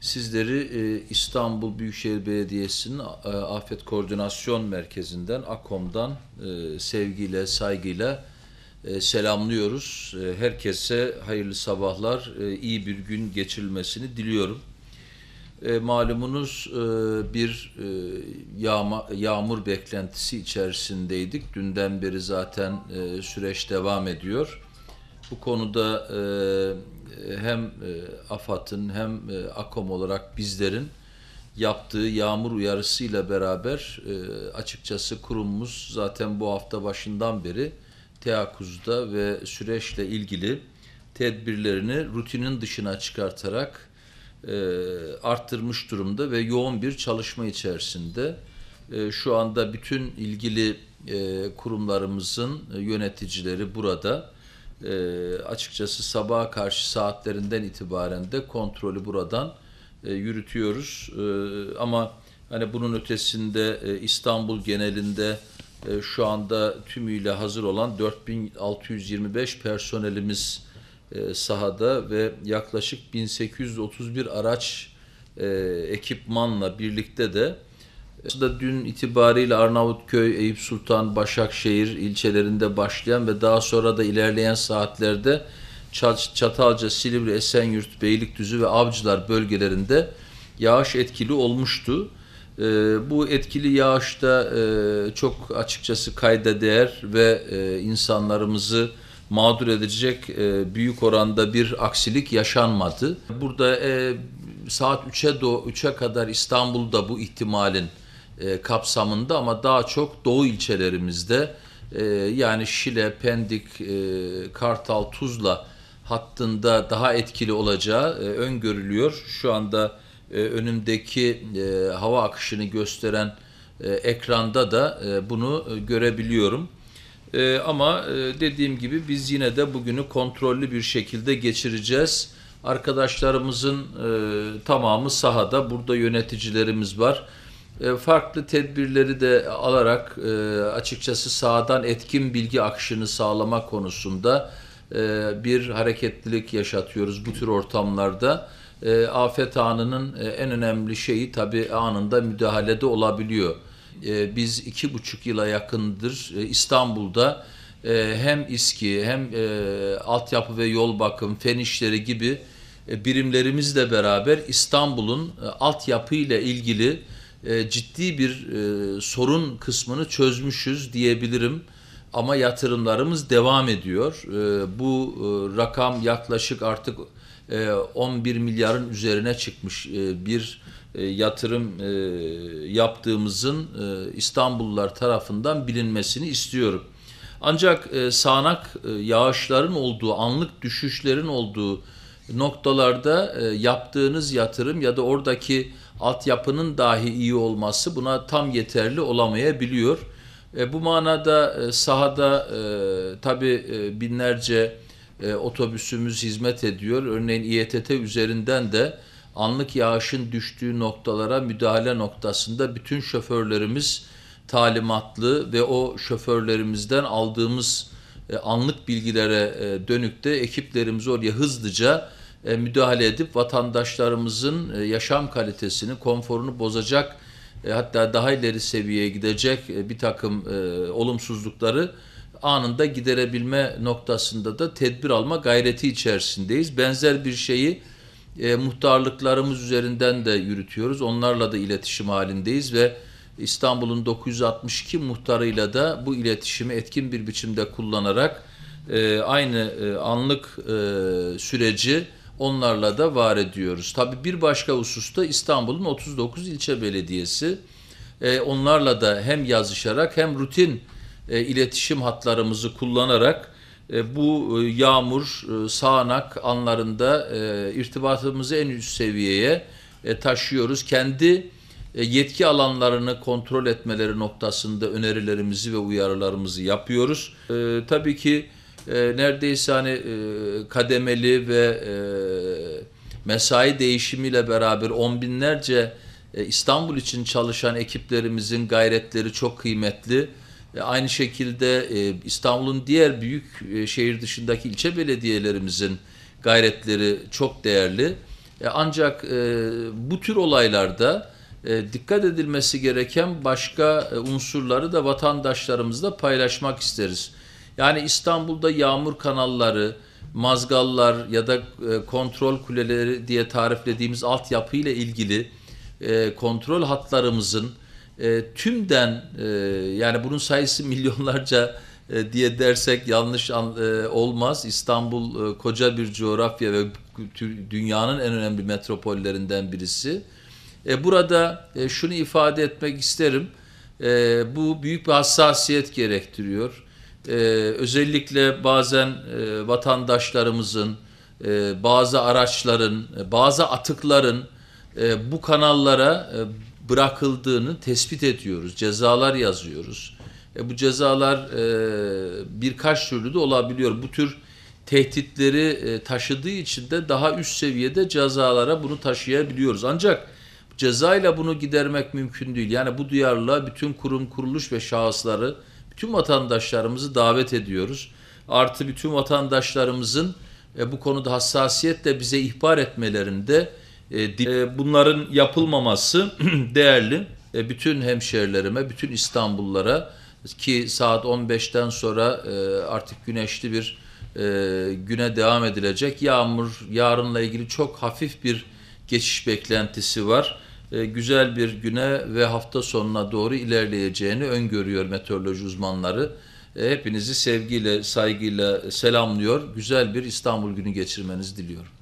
Sizleri e, İstanbul Büyükşehir Belediyesi'nin e, Afet Koordinasyon Merkezi'nden, AKOM'dan e, sevgiyle, saygıyla e, selamlıyoruz. E, herkese hayırlı sabahlar, e, iyi bir gün geçirilmesini diliyorum. E, malumunuz e, bir e, yağma, yağmur beklentisi içerisindeydik. Dünden beri zaten e, süreç devam ediyor. Bu konuda e, e, hem e, AFAD'ın hem e, AKOM olarak bizlerin yaptığı yağmur uyarısıyla beraber e, açıkçası kurumumuz zaten bu hafta başından beri Teakuzda ve süreçle ilgili tedbirlerini rutinin dışına çıkartarak e, arttırmış durumda ve yoğun bir çalışma içerisinde. E, şu anda bütün ilgili e, kurumlarımızın e, yöneticileri burada e, açıkçası sabaha karşı saatlerinden itibaren de kontrolü buradan e, yürütüyoruz. E, ama hani bunun ötesinde e, İstanbul genelinde e, şu anda tümüyle hazır olan 4625 personelimiz e, sahada ve yaklaşık 1831 araç e, ekipmanla birlikte de da dün itibariyle Arnavutköy, Eyüp Sultan, Başakşehir ilçelerinde başlayan ve daha sonra da ilerleyen saatlerde Çatalca, Silivri, Esenyurt, Beylikdüzü ve Avcılar bölgelerinde yağış etkili olmuştu. Ee, bu etkili yağışta e, çok açıkçası kayda değer ve e, insanlarımızı mağdur edecek e, büyük oranda bir aksilik yaşanmadı. Burada e, saat 3'e 3'e kadar İstanbul'da bu ihtimalin e, kapsamında ama daha çok doğu ilçelerimizde e, yani Şile, Pendik, e, Kartal, Tuzla hattında daha etkili olacağı e, öngörülüyor. Şu anda e, önümdeki e, hava akışını gösteren e, ekranda da e, bunu e, görebiliyorum. E, ama e, dediğim gibi biz yine de bugünü kontrollü bir şekilde geçireceğiz. Arkadaşlarımızın e, tamamı sahada. Burada yöneticilerimiz var. E, farklı tedbirleri de alarak e, açıkçası sağdan etkin bilgi akışını sağlama konusunda e, bir hareketlilik yaşatıyoruz bu tür ortamlarda. Afet anının en önemli şeyi tabii anında müdahalede olabiliyor. Biz iki buçuk yıla yakındır İstanbul'da hem İSKİ hem altyapı ve yol bakım, fen işleri gibi birimlerimizle beraber İstanbul'un altyapı ile ilgili e, ciddi bir e, sorun kısmını çözmüşüz diyebilirim. Ama yatırımlarımız devam ediyor. E, bu rakam yaklaşık artık 11 milyarın üzerine çıkmış bir yatırım yaptığımızın e, İstanbullular tarafından bilinmesini istiyorum. Ancak e, sağanak yağışların olduğu, anlık düşüşlerin olduğu noktalarda yaptığınız yatırım ya da oradaki altyapının dahi iyi olması buna tam yeterli olamayabiliyor. E, bu manada e, sahada e, tabii e, binlerce e, otobüsümüz hizmet ediyor. Örneğin İETT üzerinden de anlık yağışın düştüğü noktalara müdahale noktasında bütün şoförlerimiz talimatlı ve o şoförlerimizden aldığımız e, anlık bilgilere e, dönük de ekiplerimiz oraya hızlıca e, müdahale edip vatandaşlarımızın e, yaşam kalitesini, konforunu bozacak e, hatta daha ileri seviyeye gidecek bir takım olumsuzlukları anında giderebilme noktasında da tedbir alma gayreti içerisindeyiz. Benzer bir şeyi muhtarlıklarımız üzerinden de yürütüyoruz. Onlarla da iletişim halindeyiz ve İstanbul'un 962 muhtarıyla da bu iletişimi etkin bir biçimde kullanarak e, aynı e, anlık e, süreci onlarla da var ediyoruz. Tabii bir başka hususta İstanbul'un 39 ilçe belediyesi e, onlarla da hem yazışarak hem rutin e, iletişim hatlarımızı kullanarak e, bu e, yağmur, e, sağanak anlarında e, irtibatımızı en üst seviyeye e, taşıyoruz. Kendi e, yetki alanlarını kontrol etmeleri noktasında önerilerimizi ve uyarılarımızı yapıyoruz. E, tabii ki e, neredeyse hani e, kademeli ve e, mesai değişimiyle beraber on binlerce e, İstanbul için çalışan ekiplerimizin gayretleri çok kıymetli. E, aynı şekilde e, İstanbul'un diğer büyük e, şehir dışındaki ilçe belediyelerimizin gayretleri çok değerli. E, ancak e, bu tür olaylarda e, dikkat edilmesi gereken başka e, unsurları da vatandaşlarımızla paylaşmak isteriz. Yani İstanbul'da yağmur kanalları, mazgallar ya da e, kontrol kuleleri diye tariflediğimiz altyapı ile ilgili e, kontrol hatlarımızın e, tümden yani bunun sayısı milyonlarca diye dersek yanlış olmaz. İstanbul koca bir coğrafya ve dünyanın en önemli metropollerinden birisi. Burada şunu ifade etmek isterim. Bu büyük bir hassasiyet gerektiriyor e, özellikle bazen e, vatandaşlarımızın, e, bazı araçların, e, bazı atıkların e, bu kanallara e, bırakıldığını tespit ediyoruz. Cezalar yazıyoruz. E, bu cezalar e, birkaç türlü de olabiliyor. Bu tür tehditleri e, taşıdığı için de daha üst seviyede cezalara bunu taşıyabiliyoruz. Ancak cezayla bunu gidermek mümkün değil. Yani bu duyarlılığa bütün kurum, kuruluş ve şahısları tüm vatandaşlarımızı davet ediyoruz. Artı bütün vatandaşlarımızın e, bu konuda hassasiyetle bize ihbar etmelerinde e, e bunların yapılmaması değerli. E, bütün hemşerilerime, bütün İstanbullulara ki saat 15'ten sonra e, artık güneşli bir e, güne devam edilecek. Yağmur yarınla ilgili çok hafif bir geçiş beklentisi var. E, güzel bir güne ve hafta sonuna doğru ilerleyeceğini öngörüyor meteoroloji uzmanları. E, hepinizi sevgiyle, saygıyla selamlıyor. Güzel bir İstanbul günü geçirmenizi diliyorum.